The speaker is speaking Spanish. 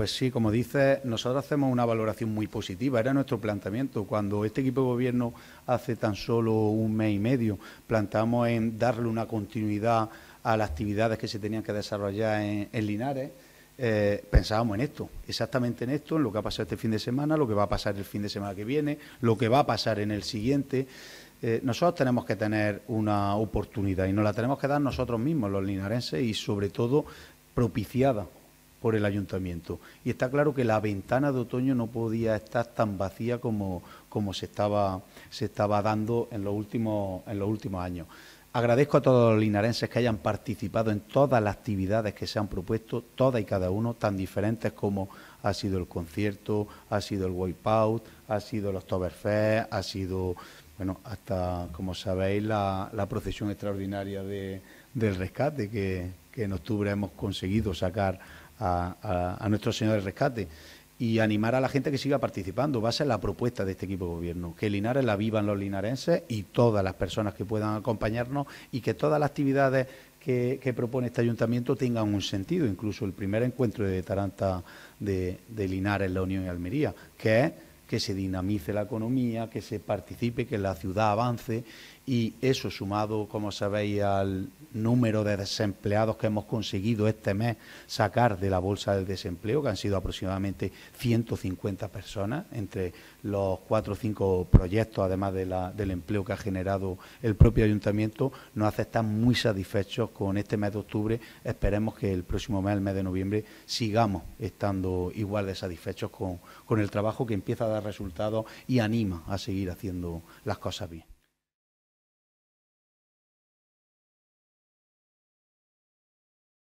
Pues sí, como dices, nosotros hacemos una valoración muy positiva. Era nuestro planteamiento. Cuando este equipo de gobierno hace tan solo un mes y medio, planteamos en darle una continuidad a las actividades que se tenían que desarrollar en, Linares. Eh, pensábamos en esto, exactamente en esto, en lo que ha pasado este fin de semana, lo que va a pasar el fin de semana que viene, lo que va a pasar en el siguiente. Eh, nosotros tenemos que tener una oportunidad y nos la tenemos que dar nosotros mismos, los linareses, y sobre todo propiciada por el ayuntamiento. Y está claro que la ventana de otoño no podía estar tan vacía como, como se, estaba, se estaba dando en los últimos, en los últimos años. Agradezco a todos los linarenses que hayan participado en todas las actividades que se han propuesto, todas y cada uno, tan diferentes como ha sido el concierto, ha sido el wipeout, ha sido el Fest, ha sido, bueno, hasta, como sabéis, la, la procesión extraordinaria del rescate que, que en octubre hemos conseguido sacar a, nuestro señor de rescate y animar a la gente que siga participando. Va a ser la propuesta de este equipo de gobierno, que Linares la vivan los linarenses y todas las personas que puedan acompañarnos y que todas las actividades que, propone este ayuntamiento tengan un sentido, incluso el primer encuentro de Taranta de, de Linares, la Unión y Almería, que es que se dinamice la economía, que se participe, que la ciudad avance y eso sumado, como sabéis, al número de desempleados que hemos conseguido este mes sacar de la bolsa del desempleo, que han sido aproximadamente 150 personas, entre los cuatro o cinco proyectos, además del empleo que ha generado el propio ayuntamiento, nos hace estar muy satisfechos con este mes de octubre. Esperemos que el próximo mes, el mes de noviembre, sigamos estando igual de satisfechos con el trabajo que empieza a dar resultados y anima a seguir haciendo las cosas bien.